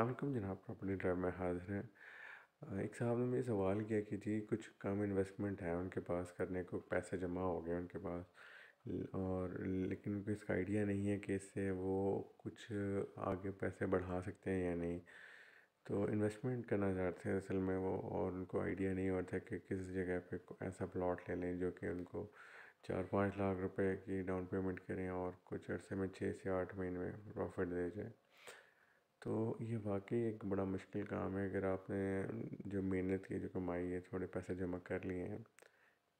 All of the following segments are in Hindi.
अलकुम जनाब प्रॉपर्टी ड्राइव में हाजिर हैं एक साहब ने मुझे सवाल किया कि जी कुछ कम इन्वेस्टमेंट है उनके पास करने को पैसे जमा हो गए उनके पास और लेकिन उनको इसका आइडिया नहीं है कि इससे वो कुछ आगे पैसे बढ़ा सकते हैं या नहीं तो इन्वेस्टमेंट करना चाहते थे असल में वो और उनको आइडिया नहीं होता था कि किस जगह पे ऐसा प्लॉट ले लें जो कि उनको चार पाँच लाख रुपए की डाउन पेमेंट करें और कुछ अर्से में छः से आठ महीने में प्रॉफिट दे जाए तो ये वाकई एक बड़ा मुश्किल काम है अगर आपने जो मेहनत की जो कमाई है थोड़े पैसे जमा कर लिए हैं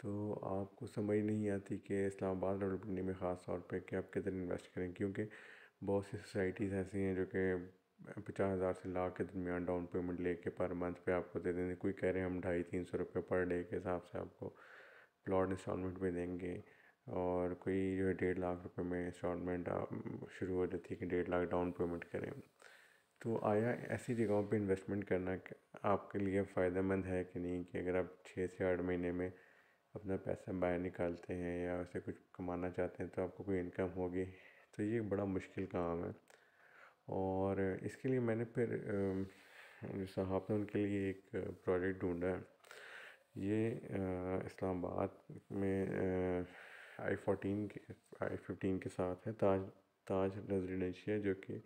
तो आपको समझ नहीं आती कि इस्लामाबाद पिंडी में ख़ास तौर पर कि आप किधर इन्वेस्ट करें क्योंकि बहुत सी सोसाइटीज़ ऐसी हैं जो कि पचास हज़ार से लाख के दरमियान डाउन पेमेंट लेके पर मंथ पे आपको दे देंगे कोई कह रहे हैं हम ढाई तीन सौ रुपये पर डे के हिसाब से आपको प्लॉट इंस्टॉलमेंट में देंगे और कोई जो है डेढ़ लाख रुपये में इंस्टॉलमेंट शुरू हो जाती है कि डेढ़ लाख डाउन पेमेंट करें तो आया ऐसी जगहों पे इन्वेस्टमेंट करना आपके लिए फ़ायदेमंद है कि नहीं कि अगर आप छः से आठ महीने में अपना पैसा बाहर निकालते हैं या उसे कुछ कमाना चाहते हैं तो आपको कोई इनकम होगी तो ये बड़ा मुश्किल काम है और इसके लिए मैंने फिर साहब ने उनके लिए एक प्रोजेक्ट ढूंढा है ये इस्लामाबाद में आई फोटीन के आई फिफ्टीन के साथ है ताज ताज रेजिडेंशिया जो कि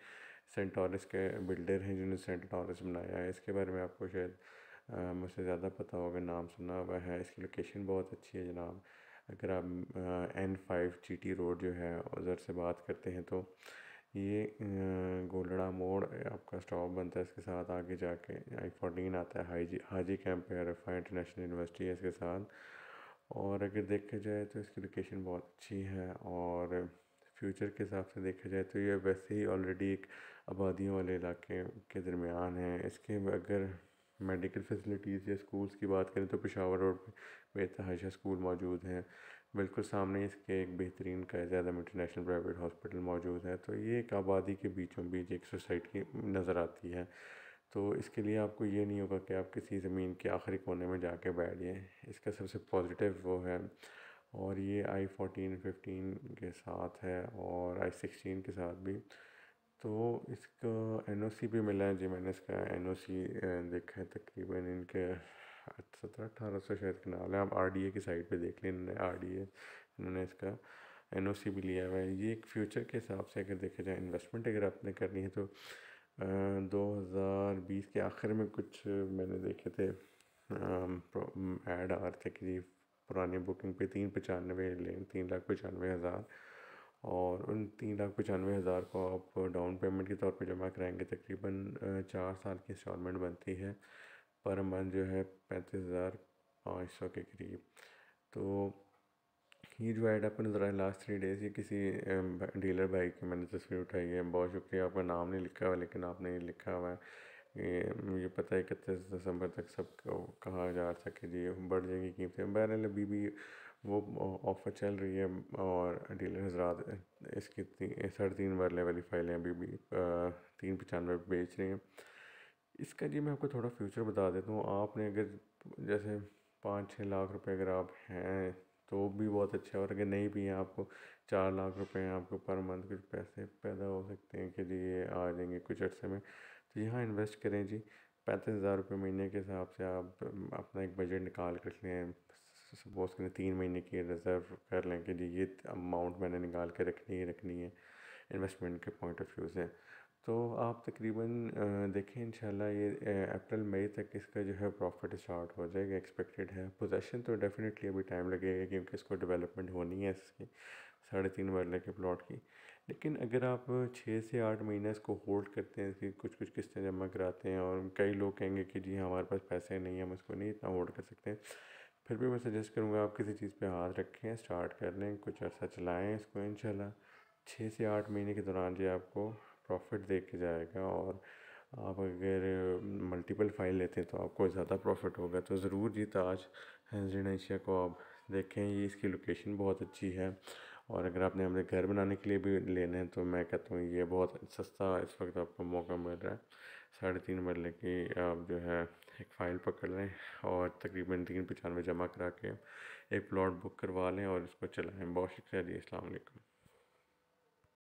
सेंट सेंटॉरस के बिल्डर हैं जिन्होंने सेंट सेंटॉरस बनाया है इसके बारे में आपको शायद मुझसे ज़्यादा पता होगा नाम सुना हुआ है इसकी लोकेशन बहुत अच्छी है जनाब अगर आप N five G T road जो है उधर से बात करते हैं तो ये गोलड़ा मोड़ आपका स्टॉप बनता है इसके साथ आगे जाके आई फोर्टीन आता है हाजी हाजी कैंप है रफा इंटरनेशनल यूनिवर्सिटी है इसके साथ और अगर देखा जाए तो इसकी लोकेशन बहुत अच्छी है और फ्यूचर के हिसाब से देखा जाए तो ये वैसे ही ऑलरेडी एक आबादियों वाले इलाके के दरमियान है इसके अगर मेडिकल फैसिलिटीज़ या स्कूल्स की बात करें तो पेशावर रोड पर बेतहाशा स्कूल मौजूद हैं बिल्कुल सामने इसके एक बेहतरीन Quaid Azam international private hospital मौजूद है तो ये एक आबादी के बीचों बीच एक सोसाइटी नज़र आती है तो इसके लिए आपको ये नहीं होगा कि आप किसी ज़मीन के आखिरी कोने में जाके बैठ जाएँ इसका सबसे पॉजिटिव वो है और ये आई फोटीन फिफ्टीन के साथ है और आई सिक्सटीन के साथ भी तो इसका एन ओ सी भी मिला है जी मैंने इसका एन ओ सी देखा है तकरीबन इनके सत्रह अठारह सौ शायद नाम है आप आर डी ए की साइड पे देख लें इन्होंने आर डी ए इन्होंने इसका एन ओ सी भी लिया हुआ है ये एक फ्यूचर के हिसाब से अगर देखा जाए इन्वेस्टमेंट अगर आपने करनी है तो दो हज़ार बीस के आखिर में कुछ मैंने देखे थे एड आ रहे थे कि पुरानी बुकिंग पे तीन पचानवे लें तीन लाख पचानवे हज़ार और उन तीन लाख पचानवे हज़ार को आप डाउन पेमेंट के तौर पे जमा कराएंगे तकरीबन चार साल की इंस्टॉलमेंट बनती है पर मंथ जो है पैंतीस हज़ार पाँच सौ के करीब तो ये जो ऐड आपको नज़र आया लास्ट थ्री डेज़ ये किसी डीलर भाई की मैंने तस्वीर उठाई है बहुत शुक्रिया आपका नाम नहीं लिखा हुआ लेकिन आपने लिखा हुआ है ये मुझे पता है इकतीस दिसंबर तक सब कहा जा रहा कि जी बढ़ जाएगी कीमतें बहरहाल अभी भी वो ऑफ़र चल रही है और डीलर हजरात इसकी ती, साढ़े तीन बार वाली फाइलें अभी भी तीन पचानवे बेच रही हैं इसका जी मैं आपको थोड़ा फ्यूचर बता देता हूँ आपने अगर जैसे पाँच छः लाख रुपए अगर आप हैं तो वो भी बहुत अच्छा है और अगर नहीं भी है आपको चार लाख रुपए आपको पर मंथ कुछ पैसे पैदा हो सकते हैं कि जी ये आ जाएंगे कुछ अर्से में तो यहाँ इन्वेस्ट करें जी पैंतीस हज़ार रुपये महीने के हिसाब से आप अपना एक बजट निकाल कर लें सपोज़ करें तीन महीने की रिज़र्व कर लें कि जी ये अमाउंट मैंने निकाल के रखनी ही रखनी है इन्वेस्टमेंट के पॉइंट ऑफ व्यू से तो आप तकरीबन देखें इंशाल्लाह ये अप्रैल मई तक इसका जो है प्रॉफिट स्टार्ट हो जाएगा एक्सपेक्टेड है पोजेसन तो डेफिनेटली अभी टाइम लगेगा क्योंकि इसको डेवलपमेंट होनी है इसकी साढ़े तीन मरल के प्लॉट की लेकिन अगर आप छः से आठ महीने इसको होल्ड करते हैं इसकी कुछ कुछ किस्तें जमा कराते हैं और कई लोग कहेंगे कि जी हमारे पास पैसे नहीं हैं हम इसको नहीं इतना होल्ड कर सकते हैं फिर भी मैं सजेस्ट करूँगा आप किसी चीज़ पर हाथ रखें स्टार्ट कर लें कुछ अर्सा चलाएँ इसको इन छः से आठ महीने के दौरान जो आपको प्रॉफिट दे के जाएगा और आप अगर मल्टीपल फाइल लेते हैं तो आपको ज़्यादा प्रॉफिट होगा तो ज़रूर जी ताज रेजिडेंशिया को आप देखें ये इसकी लोकेशन बहुत अच्छी है और अगर आपने अपने घर बनाने के लिए भी लेने हैं तो मैं कहता हूँ ये बहुत सस्ता इस वक्त आपको मौका मिल रहा है साढ़े तीन मरल की आप जो है एक फ़ाइल पकड़ लें और तकरीबन तीन पचानवे जमा करा के एक प्लॉट बुक करवा लें और इसको चलाएँ बहुत शुक्रिया जी अलैक्म